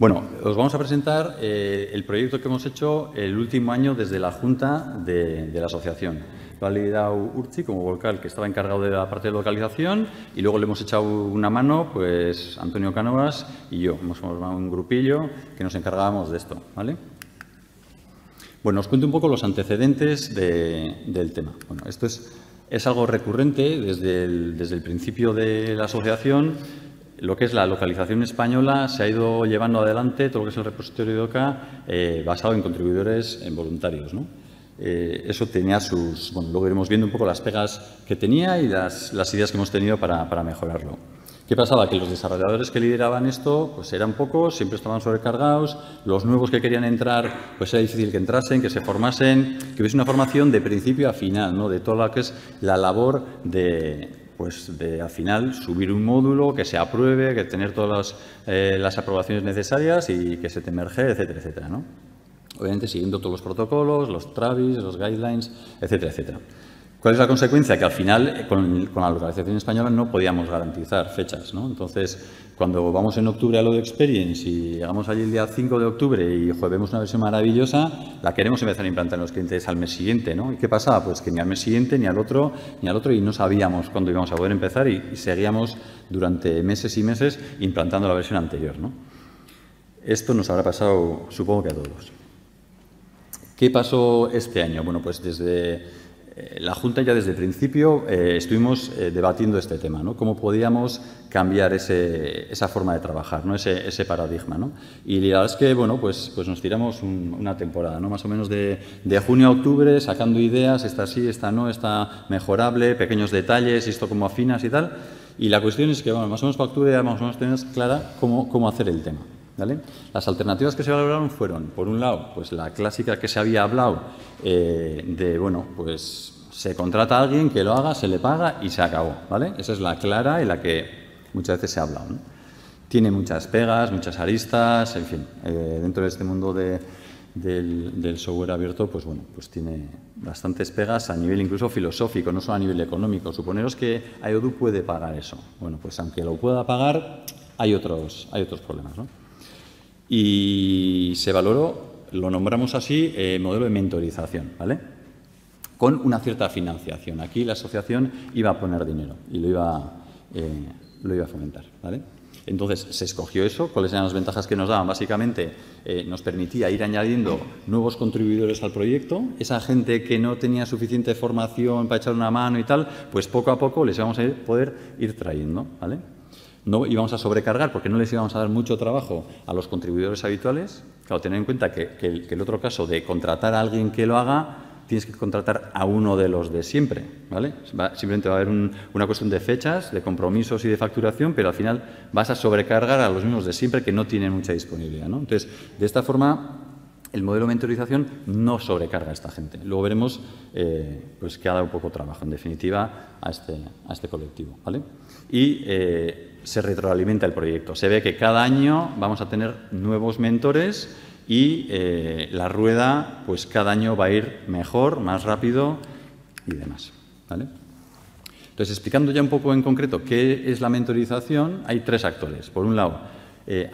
Bueno, os vamos a presentar eh, el proyecto que hemos hecho el último año desde la Junta de, la Asociación. Lo ha como vocal, que estaba encargado de la parte de localización, y luego le hemos echado una mano, pues Antonio Canovas y yo. Hemos formado un grupillo que nos encargábamos de esto. ¿vale? Bueno, os cuento un poco los antecedentes del tema. Bueno, esto es, algo recurrente desde desde el principio de la asociación lo que es la localización española se ha ido llevando adelante todo lo que es el repositorio de OCA eh, basado en contribuidores en voluntarios. Eh, eso tenía sus... Bueno, luego iremos viendo un poco las pegas que tenía y las, ideas que hemos tenido para, mejorarlo. ¿Qué pasaba? Que los desarrolladores que lideraban esto pues eran pocos, siempre estaban sobrecargados, los nuevos que querían entrar pues era difícil que entrasen, que se formasen, que hubiese una formación de principio a final, ¿no? de toda lo que es la labor de, pues de al final subir un módulo, que se apruebe, que tener todas eh, las, aprobaciones necesarias y que se te emerge, etcétera, etcétera. ¿no? Obviamente siguiendo todos los protocolos, los TRAVIS, los guidelines, etcétera, etcétera. ¿Cuál es la consecuencia? Que al final, con, la localización española no podíamos garantizar fechas. ¿no? Entonces, cuando vamos en octubre a lo de Experience y llegamos allí el día 5 de octubre y vemos una versión maravillosa, la queremos empezar a implantar en los clientes al mes siguiente. ¿no? ¿Y qué pasaba? Pues que ni al mes siguiente, ni al otro, ni al otro, y no sabíamos cuándo íbamos a poder empezar y, seguíamos durante meses y meses implantando la versión anterior. Esto nos habrá pasado, supongo que a todos. ¿Qué pasó este año? Bueno, pues desde eh, la Junta ya desde el principio eh, estuvimos eh, debatiendo este tema, ¿no? Cómo podíamos cambiar esa forma de trabajar, ¿no? Ese, ese paradigma, ¿no? Y la verdad es que, bueno, pues, pues nos tiramos una temporada, ¿no? Más o menos de, junio a octubre, sacando ideas, esta sí, esta no, esta mejorable, pequeños detalles, esto como afinas y tal. Y la cuestión es que, bueno, más o menos para octubre ya más o tenemos clara cómo, cómo hacer el tema. ¿Vale? Las alternativas que se valoraron fueron, por un lado, pues la clásica que se había hablado de, bueno, pues se contrata a alguien que lo haga, se le paga y se acabó, ¿vale? Esa es la clara y la que muchas veces se ha Tiene muchas pegas, muchas aristas, en fin, eh, dentro de este mundo del, software abierto, pues bueno, pues tiene bastantes pegas a nivel incluso filosófico, no solo a nivel económico. Suponeros que IODU puede pagar eso. Bueno, pues aunque lo pueda pagar, hay otros, hay otros problemas, ¿no? Y se valoró, lo nombramos así, eh, modelo de mentorización, ¿vale? con una cierta financiación. Aquí la asociación iba a poner dinero y lo iba, eh, lo iba a fomentar. ¿vale? Entonces se escogió eso. ¿Cuáles eran las ventajas que nos daban? Básicamente eh, nos permitía ir añadiendo nuevos contribuidores al proyecto. Esa gente que no tenía suficiente formación para echar una mano y tal, pues poco a poco les íbamos a poder ir trayendo. ¿vale? No íbamos a sobrecargar porque no les íbamos a dar mucho trabajo a los contribuidores habituales. Claro, tener en cuenta que el otro caso de contratar a alguien que lo haga tienes que contratar a uno de los de siempre, ¿vale? simplemente va a haber una cuestión de fechas, de compromisos y de facturación, pero al final vas a sobrecargar a los mismos de siempre que no tienen mucha disponibilidad, ¿no? Entonces, de esta forma, el modelo de mentorización no sobrecarga a esta gente. Luego veremos eh, pues que ha dado poco trabajo, en definitiva, a este, a este colectivo, ¿vale? Y... Eh, se retroalimenta el proyecto. Se ve que cada año vamos a tener nuevos mentores y eh, la rueda pues cada año va a ir mejor, más rápido y demás. ¿vale? Entonces, explicando ya un poco en concreto qué es la mentorización, hay tres actores. Por un lado, eh,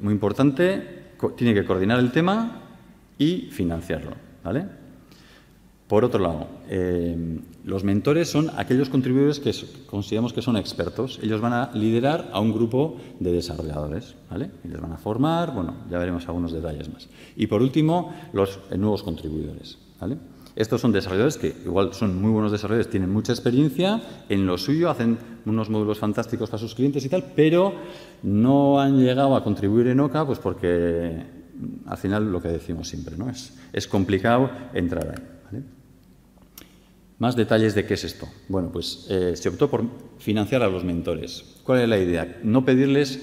muy importante, tiene que coordinar el tema y financiarlo. ¿vale? Por otro lado, eh, los mentores son aquellos contribuidores que consideramos que son expertos. Ellos van a liderar a un grupo de desarrolladores, ¿vale? Y les van a formar, bueno, ya veremos algunos detalles más. Y por último, los eh, nuevos contribuidores, ¿vale? Estos son desarrolladores que igual son muy buenos desarrolladores, tienen mucha experiencia en lo suyo, hacen unos módulos fantásticos para sus clientes y tal, pero no han llegado a contribuir en OCA pues porque al final lo que decimos siempre, ¿no? Es, es complicado entrar ahí. Más detalles de qué es esto. Bueno, pues eh, se optó por financiar a los mentores. ¿Cuál es la idea? No pedirles,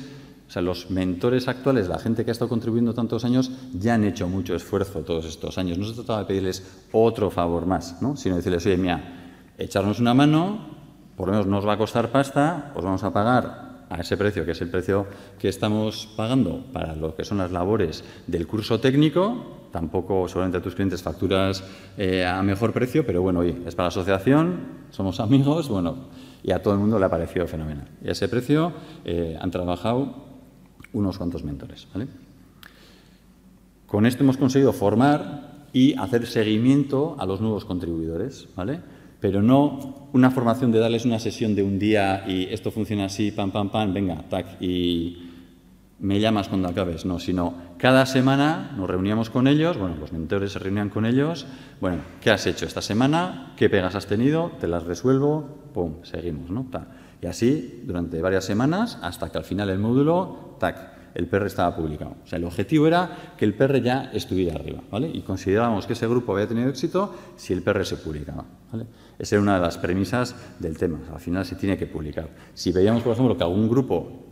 o sea, los mentores actuales, la gente que ha estado contribuyendo tantos años, ya han hecho mucho esfuerzo todos estos años. No se trataba de pedirles otro favor más, ¿no? sino decirles, oye, mira, echarnos una mano, por lo menos nos va a costar pasta, os vamos a pagar a ese precio, que es el precio que estamos pagando para lo que son las labores del curso técnico. Tampoco solamente a tus clientes facturas eh, a mejor precio, pero bueno, oye, es para la asociación, somos amigos, bueno, y a todo el mundo le ha parecido fenomenal. Y a ese precio eh, han trabajado unos cuantos mentores. Con esto hemos conseguido formar y hacer seguimiento a los nuevos contribuidores. ¿vale? pero no una formación de darles una sesión de un día y esto funciona así, pam, pam, pam, venga, tac, y me llamas cuando acabes, no, sino cada semana nos reuníamos con ellos, bueno, los mentores se reunían con ellos, bueno, ¿qué has hecho esta semana? ¿Qué pegas has tenido? Te las resuelvo, pum, seguimos, ¿no? Y así durante varias semanas hasta que al final el módulo, tac, el PR estaba publicado. O sea, el objetivo era que el PR ya estuviera arriba, ¿vale? Y considerábamos que ese grupo había tenido éxito si el PR se publicaba, ¿vale? Esa era una de las premisas del tema. al final se tiene que publicar. Si veíamos, por ejemplo, que algún grupo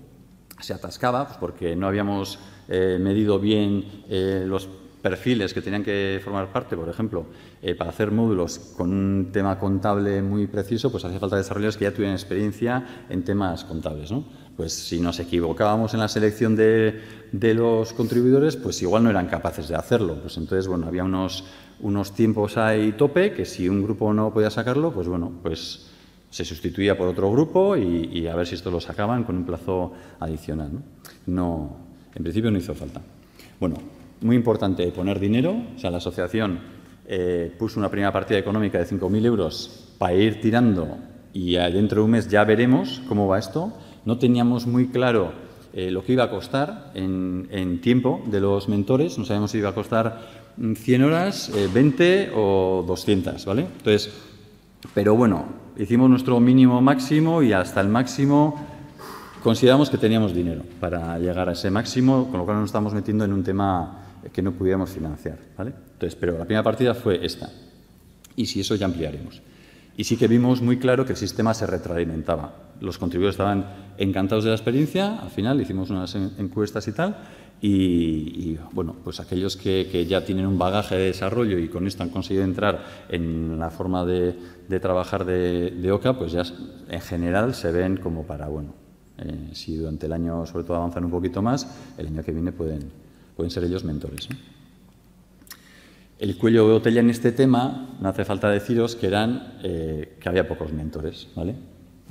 se atascaba, pues porque no habíamos eh, medido bien eh, los perfiles que tenían que formar parte, por ejemplo, eh, para hacer módulos con un tema contable muy preciso, pues hacía falta desarrolladores que ya tuvieran experiencia en temas contables, ¿no? Pues si nos equivocábamos en la selección de, los contribuidores, pues igual no eran capaces de hacerlo. Pues entonces, bueno, había unos, unos tiempos ahí tope que si un grupo no podía sacarlo, pues bueno, pues se sustituía por otro grupo y, a ver si esto lo sacaban con un plazo adicional. No, en principio no hizo falta. Bueno, muy importante poner dinero, sea, la asociación eh, puso una primera partida económica de 5.000 euros para ir tirando y dentro de un mes ya veremos cómo va esto. No teníamos muy claro eh, lo que iba a costar en, tiempo de los mentores, no sabíamos si iba a costar 100 mm, horas, 20 eh, o 200, ¿vale? Entonces, pero bueno, hicimos nuestro mínimo máximo y hasta el máximo consideramos que teníamos dinero para llegar a ese máximo, con lo cual nos estamos metiendo en un tema eh, que no pudiéramos financiar. ¿vale? Entonces, pero la primera partida fue esta. Y si eso ya ampliaremos. Y sí que vimos muy claro que el sistema se retroalimentaba. Los contribuyentes estaban encantados de la experiencia, al final hicimos unas encuestas y tal, y, bueno, pues aquellos que, ya tienen un bagaje de desarrollo y con esto han conseguido entrar en la forma de, trabajar de, OCA, pues ya en general se ven como para, bueno, eh, si durante el año sobre todo avanzan un poquito más, el año que viene pueden, pueden ser ellos mentores. El cuello de botella en este tema, no hace falta deciros que eran eh, que había pocos mentores, ¿vale?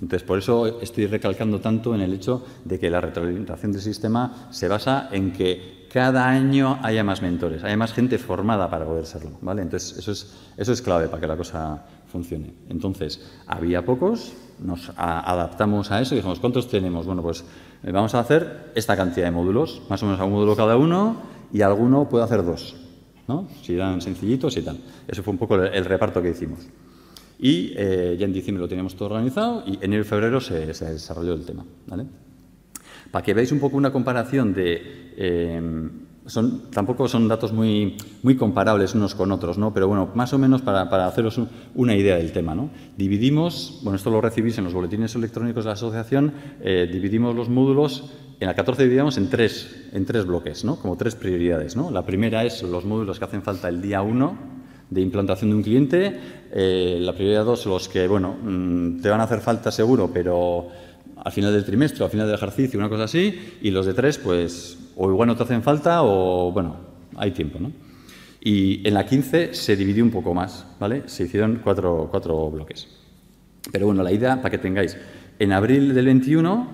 Entonces, por eso estoy recalcando tanto en el hecho de que la retroalimentación del sistema se basa en que cada año haya más mentores, haya más gente formada para poder serlo, ¿vale? Entonces, eso es, eso es clave para que la cosa funcione. Entonces, había pocos, nos adaptamos a eso y dijimos, ¿cuántos tenemos? Bueno, pues eh, vamos a hacer esta cantidad de módulos, más o menos a un módulo cada uno, y alguno puede hacer dos, ¿no? si eran sencillitos y tal. Eso fue un poco el, reparto que hicimos. Y eh, ya en diciembre lo teníamos todo organizado y en enero y febrero se, desarrolló el tema. ¿vale? Para que veáis un poco una comparación de eh, son, tampoco son datos muy, comparables unos con otros, ¿no? pero bueno, más o menos para, haceros una idea del tema. ¿no? Dividimos, bueno, esto lo recibís en los boletines electrónicos de la asociación, eh, dividimos los módulos, en la 14 dividimos en tres, en tres bloques, ¿no? como tres prioridades. ¿no? La primera es los módulos que hacen falta el día 1, de implantación de un cliente. Eh, la prioridad dos, los que, bueno, mm, te van a hacer falta seguro, pero al final del trimestre, al final del ejercicio, una cosa así, y los de tres, pues, o igual no te hacen falta o, bueno, hay tiempo, ¿no? Y en la 15 se dividió un poco más, ¿vale? Se hicieron cuatro, bloques. Pero bueno, la idea, para que tengáis, en abril del 21,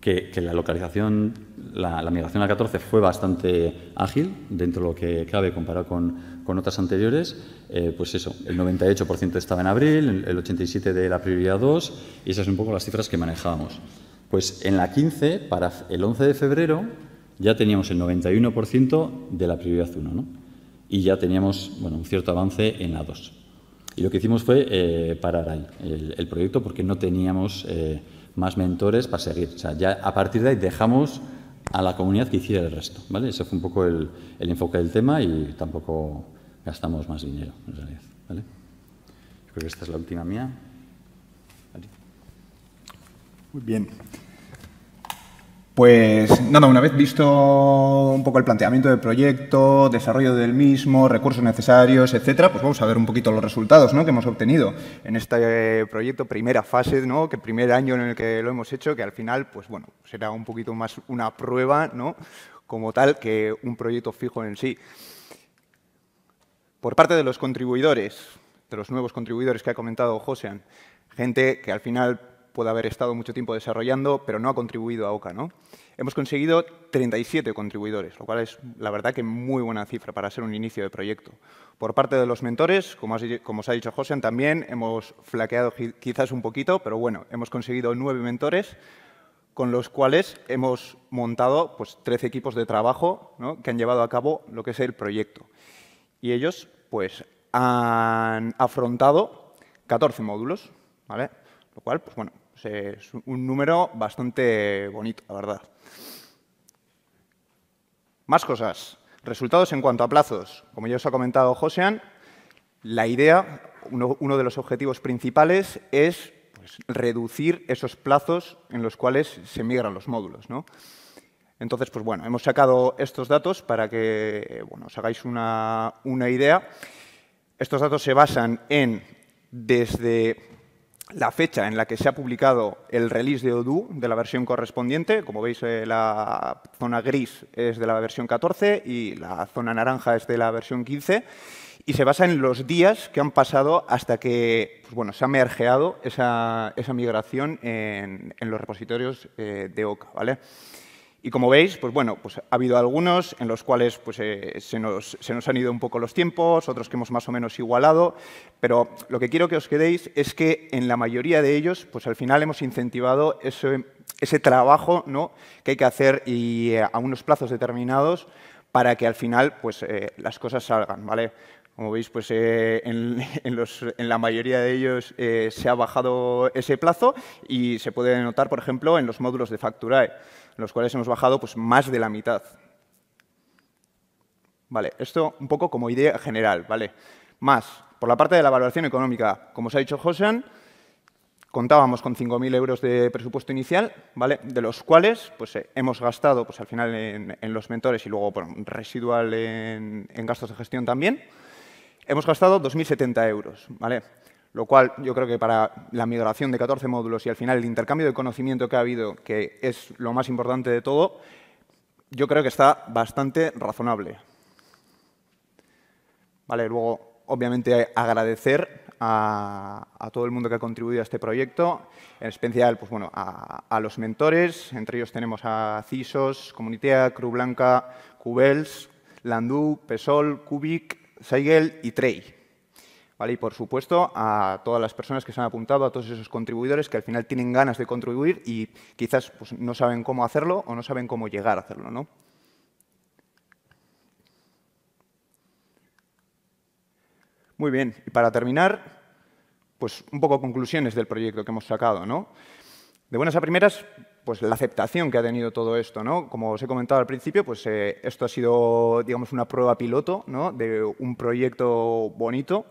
que, que la localización la, la, migración al 14 fue bastante ágil, dentro de lo que cabe comparado con, con otras anteriores. Eh, pues eso, el 98% estaba en abril, el 87% de la prioridad 2, y esas son un poco las cifras que manejábamos. Pues en la 15, para el 11 de febrero, ya teníamos el 91% de la prioridad 1, ¿no? Y ya teníamos bueno, un cierto avance en la 2. Y lo que hicimos fue eh, parar ahí el, proyecto porque no teníamos eh, más mentores para seguir. O sea, ya a partir de ahí dejamos a la comunidad que hiciera el resto. ¿vale? Ese fue un poco el, enfoque del tema y tampoco gastamos más dinero, en realidad. ¿vale? creo que esta es la última mía. Muy bien. Pues nada, una vez visto un poco el planteamiento del proyecto, desarrollo del mismo, recursos necesarios, etcétera, pues vamos a ver un poquito los resultados ¿no? que hemos obtenido en este eh, proyecto, primera fase, ¿no? que primer año en el que lo hemos hecho, que al final, pues bueno, será un poquito más una prueba, ¿no? como tal, que un proyecto fijo en sí. Por parte de los contribuidores, de los nuevos contribuidores que ha comentado Josean, gente que al final puede haber estado mucho tiempo desarrollando, pero no ha contribuido a OCA. ¿no? Hemos conseguido 37 contribuidores, lo cual es, la verdad, que muy buena cifra para ser un inicio de proyecto. Por parte de los mentores, como, os ha dicho José, también hemos flaqueado quizás un poquito, pero bueno, hemos conseguido nueve mentores, con los cuales hemos montado pues, 13 equipos de trabajo que han llevado a cabo lo que es el proyecto. Y ellos pues, han afrontado 14 módulos, ¿vale? Lo cual, pues bueno, es un número bastante bonito, la verdad. Más cosas. Resultados en cuanto a plazos. Como ya os ha comentado Josean, la idea, uno, de los objetivos principales es pues, reducir esos plazos en los cuales se migran los módulos. ¿no? Entonces, pues bueno, hemos sacado estos datos para que bueno, os hagáis una idea. Estos datos se basan en desde la fecha en la que se ha publicado el release de Odoo de la versión correspondiente. Como veis, eh, la zona gris es de la versión 14 y la zona naranja es de la versión 15. Y se basa en los días que han pasado hasta que pues bueno, se ha mergeado esa, migración en, los repositorios eh, de OCA. ¿vale? Y como veis, pues bueno, pues ha habido algunos en los cuales pues, eh, se, nos, han ido un poco los tiempos, otros que hemos más o menos igualado, pero lo que quiero que os quedéis es que en la mayoría de ellos, pues al final hemos incentivado ese, trabajo ¿no? que hay que hacer y eh, a unos plazos determinados para que al final pues, eh, las cosas salgan. ¿vale? Como veis, pues, eh, en, la mayoría de ellos eh, se ha bajado ese plazo y se puede notar, por ejemplo, en los módulos de Facturae, eh, los cuales hemos bajado pues, más de la mitad. Vale, esto un poco como idea general, ¿vale? Más, por la parte de la valoración económica, como os ha dicho José, contábamos con 5.000 euros de presupuesto inicial, ¿vale? de los cuales pues, hemos gastado pues, al final en, los mentores y luego residual en gastos de gestión también. Hemos gastado 2.070 euros, ¿vale? Lo cual yo creo que para la migración de 14 módulos y al final el intercambio de conocimiento que ha habido, que es lo más importante de todo, yo creo que está bastante razonable. luego, obviamente, agradecer a, todo el mundo que ha contribuido a este proyecto, en especial pues, bueno, a, los mentores, entre ellos tenemos a CISOS, Comunitea, Cruz Blanca, Cubels, Landú, Pesol, Cubic, Seigel y Trey. ¿Vale? Y por supuesto a todas las personas que se han apuntado, a todos esos contribuidores que al final tienen ganas de contribuir y quizás pues, no saben cómo hacerlo o no saben cómo llegar a hacerlo. ¿no? Muy bien, y para terminar, pues un poco conclusiones del proyecto que hemos sacado. ¿no? De buenas a primeras, pues, la aceptación que ha tenido todo esto. ¿no? Como os he comentado al principio, pues, eh, esto ha sido digamos, una prueba piloto ¿no? de un proyecto bonito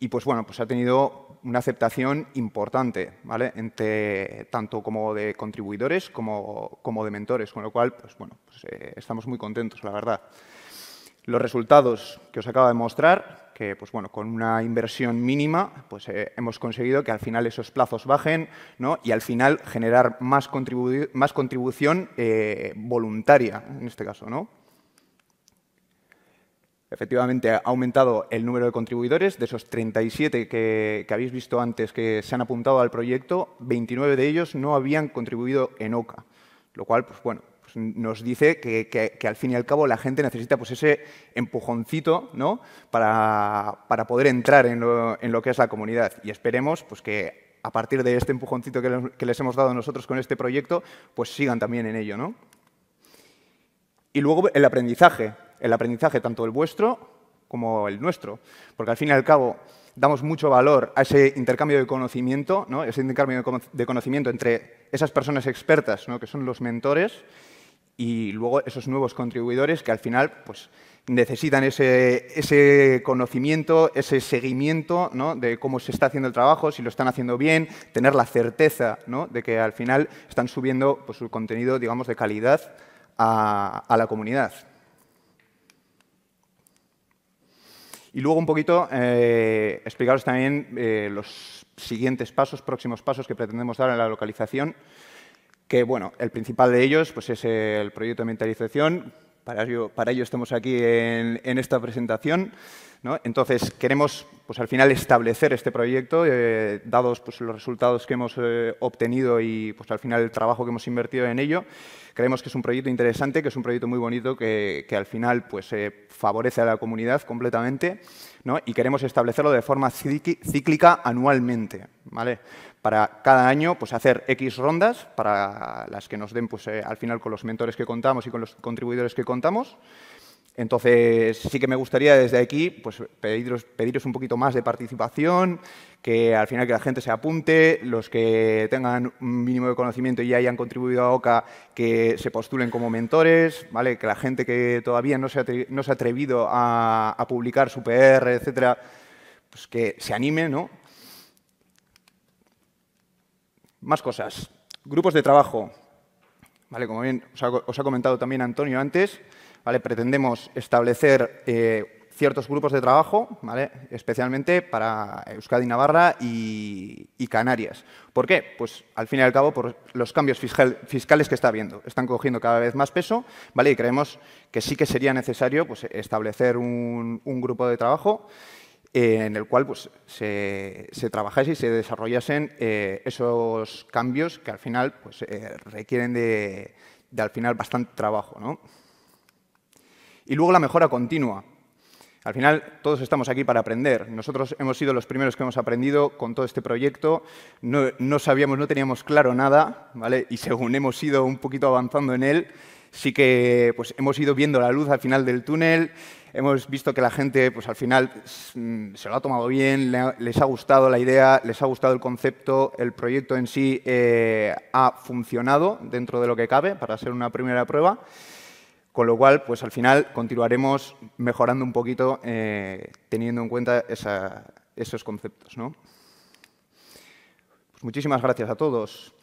y pues, bueno, pues ha tenido una aceptación importante, ¿vale? Entre, tanto como de contribuidores como, de mentores, con lo cual pues, bueno, pues, eh, estamos muy contentos, la verdad. Los resultados que os acabo de mostrar pues bueno, con una inversión mínima pues, eh, hemos conseguido que al final esos plazos bajen ¿no? y al final generar más, más contribución eh, voluntaria, en este caso. ¿no? Efectivamente, ha aumentado el número de contribuidores. De esos 37 que, que, habéis visto antes que se han apuntado al proyecto, 29 de ellos no habían contribuido en OCA. Lo cual, pues bueno, nos dice que, al fin y al cabo la gente necesita pues, ese empujoncito para, poder entrar en lo, que es la comunidad. Y esperemos pues, que a partir de este empujoncito que les, hemos dado nosotros con este proyecto, pues sigan también en ello. Y luego el aprendizaje, el aprendizaje tanto el vuestro como el nuestro, porque al fin y al cabo damos mucho valor a ese intercambio de conocimiento, ¿no? ese intercambio de conocimiento entre esas personas expertas, ¿no? que son los mentores, y luego esos nuevos contribuidores que al final pues, necesitan ese, conocimiento, ese seguimiento de cómo se está haciendo el trabajo, si lo están haciendo bien, tener la certeza de que al final están subiendo pues, su contenido digamos, de calidad a, la comunidad. Y luego un poquito eh, explicaros también eh, los siguientes pasos, próximos pasos que pretendemos dar en la localización que bueno, el principal de ellos pues, es el proyecto de mentalización. Para ello, para ello estamos aquí en, esta presentación. ¿no? Entonces, queremos pues, al final establecer este proyecto, eh, dados pues, los resultados que hemos eh, obtenido y pues, al final el trabajo que hemos invertido en ello. Creemos que es un proyecto interesante, que es un proyecto muy bonito, que, que al final pues, eh, favorece a la comunidad completamente. ¿no? y queremos establecerlo de forma cíclica anualmente. ¿vale? para cada año pues, hacer X rondas, para las que nos den pues, eh, al final con los mentores que contamos y con los contribuidores que contamos. Entonces, sí que me gustaría desde aquí pues, pediros, pediros, un poquito más de participación, que al final que la gente se apunte, los que tengan un mínimo de conocimiento y ya hayan contribuido a OCA, que se postulen como mentores, ¿vale? que la gente que todavía no se ha, no se ha atrevido a, publicar su PR, etcétera, pues que se anime, ¿no? Más cosas. Grupos de trabajo. Vale, como bien os ha, comentado también Antonio antes, ¿vale? pretendemos establecer eh, ciertos grupos de trabajo, ¿vale? especialmente para Euskadi, Navarra y, Canarias. ¿Por qué? Pues al fin y al cabo por los cambios fiscales que está habiendo. Están cogiendo cada vez más peso ¿vale? y creemos que sí que sería necesario pues, establecer un grupo de trabajo eh, en el cual pues, se, trabajase y se desarrollasen eh, esos cambios que al final pues, eh, requieren de, al final bastante trabajo. Y luego la mejora continua. Al final, todos estamos aquí para aprender. Nosotros hemos sido los primeros que hemos aprendido con todo este proyecto. No, sabíamos, no teníamos claro nada, ¿vale? Y según hemos ido un poquito avanzando en él, sí que pues, hemos ido viendo la luz al final del túnel, hemos visto que la gente pues, al final mm, se lo ha tomado bien, les ha gustado la idea, les ha gustado el concepto, el proyecto en sí eh, ha funcionado dentro de lo que cabe para ser una primera prueba. Con lo cual, pues al final continuaremos mejorando un poquito eh, teniendo en cuenta esos conceptos. Pues muchísimas gracias a todos.